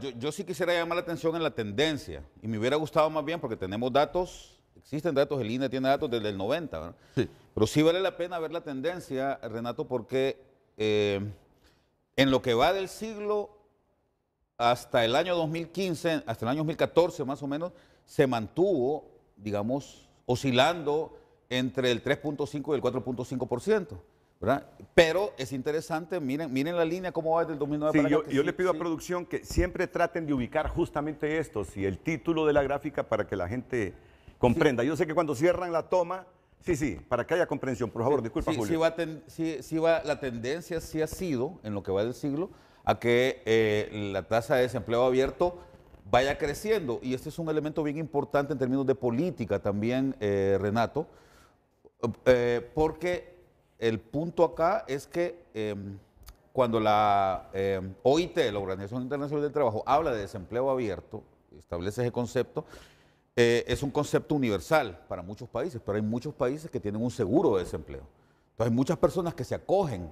yo, sí quisiera llamar la atención en la tendencia y me hubiera gustado más bien porque tenemos datos, existen datos, el INE tiene datos desde el 90, Pero sí vale la pena ver la tendencia, Renato, porque eh, en lo que va del siglo hasta el año 2015, hasta el año 2014 más o menos, se mantuvo, digamos, oscilando entre el 3.5 y el 4.5%. Pero es interesante, miren, miren la línea cómo va desde el 2009 para yo, yo le pido a producción que siempre traten de ubicar justamente esto, si el título de la gráfica para que la gente comprenda. Yo sé que cuando cierran la toma, sí, sí, para que haya comprensión, por favor, disculpa, Julio. Va va, la tendencia sí ha sido, en lo que va del siglo, a que eh, la tasa de desempleo abierto vaya creciendo. Y este es un elemento bien importante en términos de política también, eh, Renato, eh, porque el punto acá es que em, cuando la em, OIT, la Organización Internacional del Trabajo, habla de desempleo abierto, establece ese concepto, eh, es un concepto universal para muchos países, pero hay muchos países que tienen un seguro de desempleo. Entonces hay muchas personas que se acogen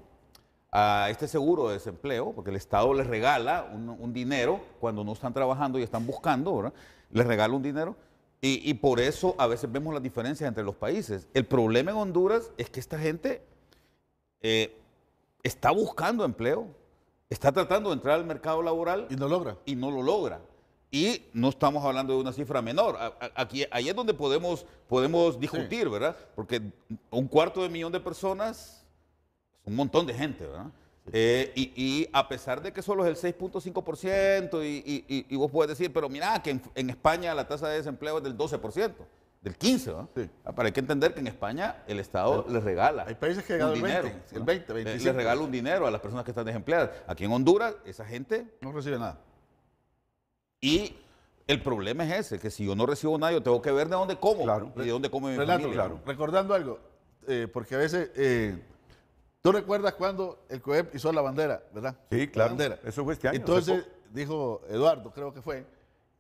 a este seguro de desempleo, porque el Estado les regala un, dinero cuando no están trabajando y están buscando, ¿verdad? Les regala un dinero. Y, y por eso a veces vemos las diferencias entre los países. El problema en Honduras es que esta gente eh, está buscando empleo, está tratando de entrar al mercado laboral. Y no logra. Y no lo logra. Y no estamos hablando de una cifra menor. Aquí, ahí es donde podemos, podemos discutir, ¿verdad? Porque un cuarto de millón de personas un montón de gente, ¿verdad? Eh, y, a pesar de que solo es el 6.5% y, y, vos puedes decir, pero mira que en, en España la tasa de desempleo es del 12%. Del 15, ¿no? Sí. Ah, Para hay que entender que en España el Estado les regala. Hay países que ganan el dinero, el 20, 25. Les regala un dinero a las personas que están desempleadas. Aquí en Honduras, esa gente. No recibe nada. Y el problema es ese, que si yo no recibo nada, yo tengo que ver de dónde como. de dónde come mi familia. Recordando algo, eh, porque a veces. Eh, ¿Tú recuerdas cuando el COEP hizo la bandera, verdad? Sí, claro. bandera. Eso fue este año. Entonces, dijo Eduardo, creo que fue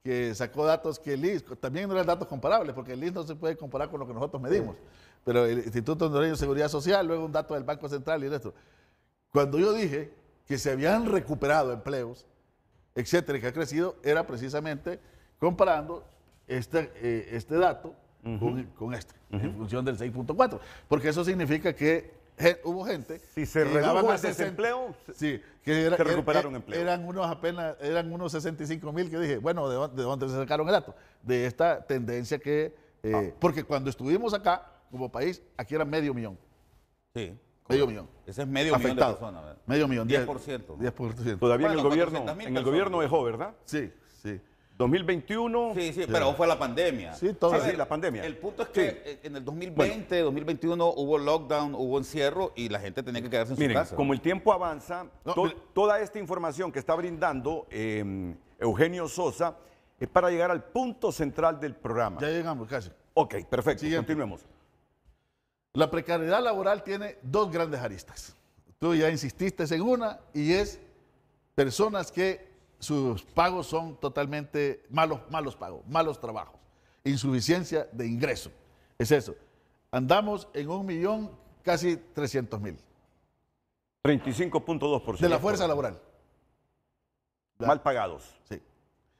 que sacó datos que el IS, también no eran datos comparables, porque el IS no se puede comparar con lo que nosotros medimos, pero el Instituto de Seguridad Social, luego un dato del Banco Central y esto. Cuando yo dije que se habían recuperado empleos, etcétera, que ha crecido, era precisamente comparando este, eh, este dato con, este, en función del 6.4, porque eso significa que hubo gente. Si se redujo el desempleo, que recuperaron empleos. empleo. Eran unos apenas, eran unos 65 mil que dije, bueno, ¿de, dónde, se sacaron el dato? De esta tendencia que. Eh, ah. Porque cuando estuvimos acá, como país, aquí era medio millón. Sí. Medio millón. Ese es medio millón de personas. ¿verdad? Medio millón. 10%. 10%. Todavía en el gobierno, en el gobierno dejó, ¿verdad? Sí, sí. 2021. Sí, sí, pero fue la pandemia. Sí, todo sí, la pandemia. El punto es que eh, en el 2020, 2021 hubo lockdown, hubo encierro y la gente tenía que quedarse en su casa. Como el tiempo avanza, toda esta información que está brindando em, Eugenio Sosa es para llegar al punto central del programa. Ya llegamos casi. Ok, perfecto. Continuemos. La precariedad laboral tiene dos grandes aristas. Tú ya insististe en una y es personas que sus pagos son totalmente malos, malos pagos, malos trabajos, insuficiencia de ingreso. Es eso. Andamos en un millón casi 300 mil. 35.2%. De la fuerza laboral. Mal pagados. Sí.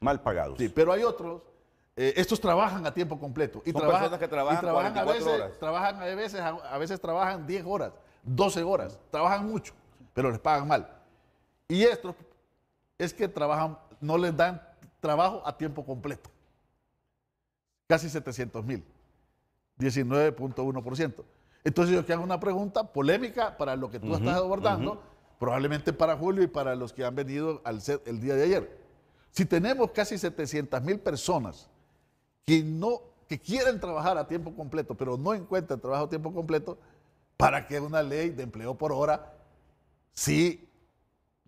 Mal pagados. Sí, pero hay otros. Eh, estos trabajan a tiempo completo. Y Son trabajan, personas que trabajan, a veces, a veces, a veces trabajan 10 horas, 12 horas. Trabajan mucho, pero les pagan mal. Y estos es que trabajan, no les dan trabajo a tiempo completo. Casi 700 mil, 19.1%. Entonces yo que hago una pregunta polémica para lo que tú estás abordando, probablemente para Julio y para los que han venido al set el día de ayer. Si tenemos casi 700 mil personas que, no, que quieren trabajar a tiempo completo, pero no encuentran trabajo a tiempo completo, ¿para qué una ley de empleo por hora Sí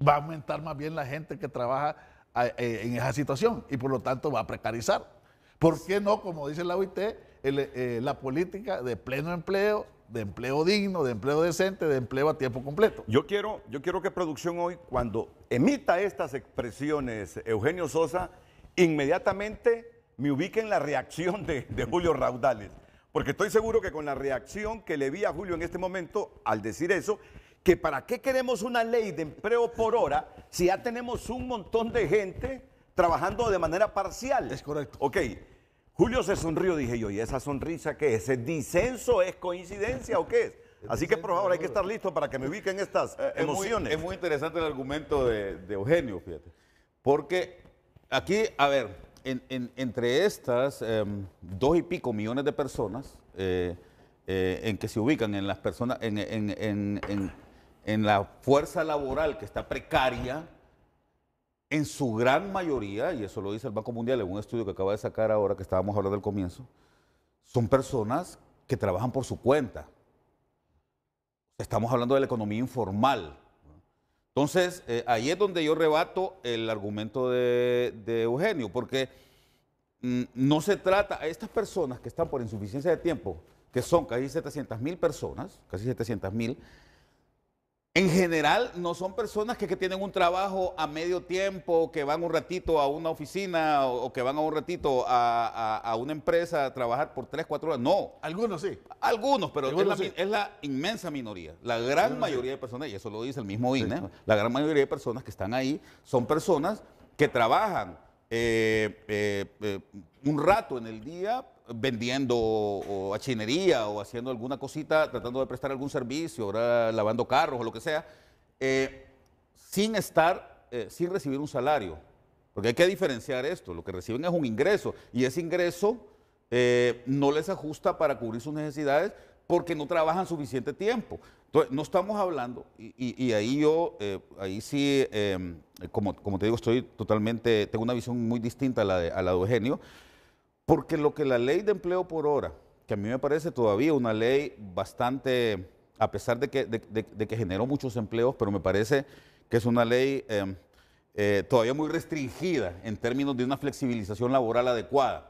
va a aumentar más bien la gente que trabaja eh, en esa situación y por lo tanto va a precarizar. ¿Por qué no, como dice la OIT, eh, la política de pleno empleo, de empleo digno, de empleo decente, de empleo a tiempo completo? Yo quiero, yo quiero que producción hoy, cuando emita estas expresiones, Eugenio Sosa, inmediatamente me ubique en la reacción de, de Julio Raudales. Porque estoy seguro que con la reacción que le vi a Julio en este momento al decir eso, que para qué queremos una ley de empleo por hora si ya tenemos un montón de gente trabajando de manera parcial. Es correcto. Ok. Julio se sonrió, dije yo, ¿y esa sonrisa qué es? ¿Ese disenso es coincidencia o qué es? Así que por favor hay que estar listo para que me ubiquen estas eh, emociones. Es muy, interesante el argumento de, Eugenio, fíjate. Porque aquí, a ver, entre estas em, dos y pico millones de personas eh, eh, en que se ubican en las personas, en en la fuerza laboral que está precaria, en su gran mayoría, y eso lo dice el Banco Mundial en un estudio que acaba de sacar ahora que estábamos hablando del comienzo, son personas que trabajan por su cuenta. Estamos hablando de la economía informal. Entonces, eh, ahí es donde yo rebato el argumento de, Eugenio, porque mm, no se trata, a estas personas que están por insuficiencia de tiempo, que son casi 700 mil personas, casi 700 mil, en general, no son personas que, tienen un trabajo a medio tiempo, que van un ratito a una oficina o, que van a un ratito a, una empresa a trabajar por tres, cuatro horas. No. Algunos sí. Algunos, pero es, la, inmensa minoría. La gran mayoría de personas, y eso lo dice el mismo INE, la gran mayoría de personas que están ahí son personas que trabajan eh, eh, eh, un rato en el día vendiendo o hachinería o haciendo alguna cosita, tratando de prestar algún servicio, ahora lavando carros o lo que sea, eh, sin estar, eh, sin recibir un salario. Porque hay que diferenciar esto, lo que reciben es un ingreso y ese ingreso eh, no les ajusta para cubrir sus necesidades porque no trabajan suficiente tiempo. Entonces, no estamos hablando, y, ahí yo, ahí sí, como, como, te digo, estoy totalmente, tengo una visión muy distinta a la a la de Eugenio, porque lo que la ley de empleo por hora, que a mí me parece todavía una ley bastante, a pesar de que, de, que generó muchos empleos, pero me parece que es una ley eh, eh, todavía muy restringida en términos de una flexibilización laboral adecuada.